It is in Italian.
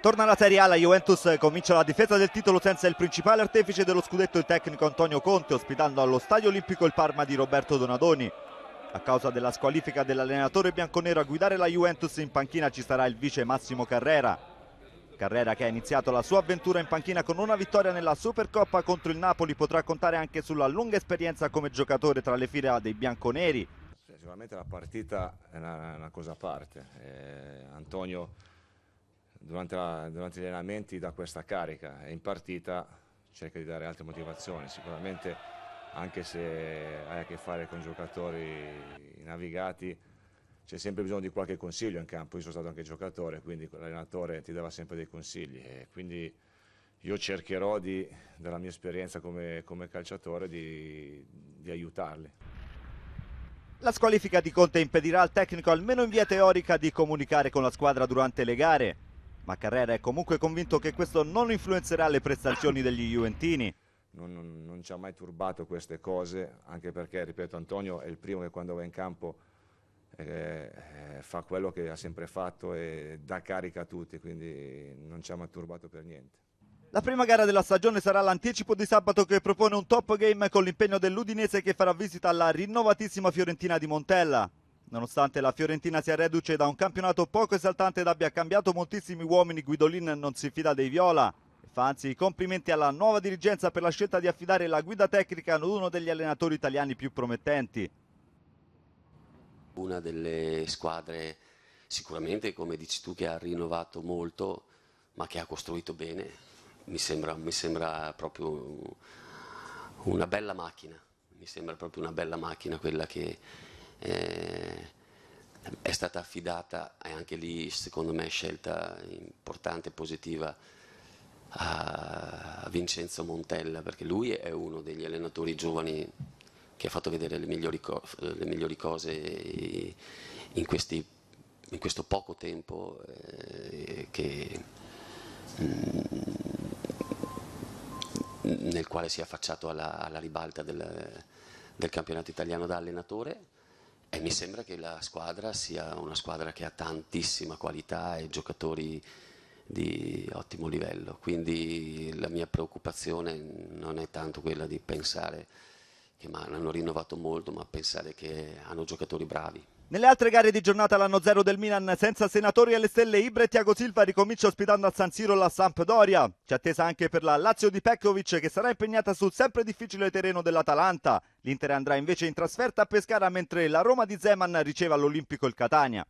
Torna la Serie A, la Juventus comincia la difesa del titolo senza il principale artefice dello scudetto, il tecnico Antonio Conte, ospitando allo Stadio Olimpico il Parma di Roberto Donadoni. A causa della squalifica dell'allenatore bianconero a guidare la Juventus in panchina ci sarà il vice Massimo Carrera. Carrera che ha iniziato la sua avventura in panchina con una vittoria nella Supercoppa contro il Napoli potrà contare anche sulla lunga esperienza come giocatore tra le file dei bianconeri. Sicuramente la partita è una, una cosa a parte. Eh, Antonio durante, la, durante, gli allenamenti da questa carica e in partita cerca di dare altre motivazioni. Sicuramente anche se hai a che fare con giocatori navigati c'è sempre bisogno di qualche consiglio in campo, io sono stato anche giocatore, quindi l'allenatore ti dava sempre dei consigli e quindi io cercherò di, dalla mia esperienza come, come calciatore di, di aiutarli. La squalifica di Conte impedirà al tecnico, almeno in via teorica, di comunicare con la squadra durante le gare ma Carrera è comunque convinto che questo non influenzerà le prestazioni degli Juventini. Non, non, non, ci ha mai turbato queste cose, anche perché, ripeto, Antonio è il primo che quando va in campo eh, eh, fa quello che ha sempre fatto e dà carica a tutti, quindi non ci ha mai turbato per niente. La prima gara della stagione sarà l'anticipo di sabato che propone un top game con l'impegno dell'Udinese che farà visita alla rinnovatissima Fiorentina di Montella. Nonostante la Fiorentina sia reduce da un campionato poco esaltante ed abbia cambiato moltissimi uomini, Guidolin non si fida dei Viola fa anzi i complimenti alla nuova dirigenza per la scelta di affidare la guida tecnica ad uno degli allenatori italiani più promettenti. Una delle squadre sicuramente, come dici tu, che ha rinnovato molto, ma che ha costruito bene, mi sembra, mi sembra proprio una bella macchina, mi sembra proprio una bella macchina quella che eh, è stata affidata, e anche lì secondo me scelta importante e positiva, a Vincenzo Montella, perché lui è uno degli allenatori giovani che ha fatto vedere le migliori, co le migliori cose in, questi, in, questo poco tempo eh, che, mh, mm, nel quale si è affacciato alla, alla ribalta del, del campionato italiano da allenatore e mi sembra che la squadra sia una squadra che ha tantissima qualità e giocatori di ottimo livello, quindi la mia preoccupazione non è tanto quella di pensare che hanno rinnovato molto, ma pensare che hanno giocatori bravi. Nelle altre gare di giornata l'anno zero del Milan senza senatori alle stelle Ibra e Tiago Silva ricomincia ospitando a San Siro la Sampdoria. C'è attesa anche per la Lazio di Peckovic che sarà impegnata sul sempre difficile terreno dell'Atalanta. L'Inter andrà invece in trasferta a Pescara mentre la Roma di Zeman riceve all'Olimpico il Catania.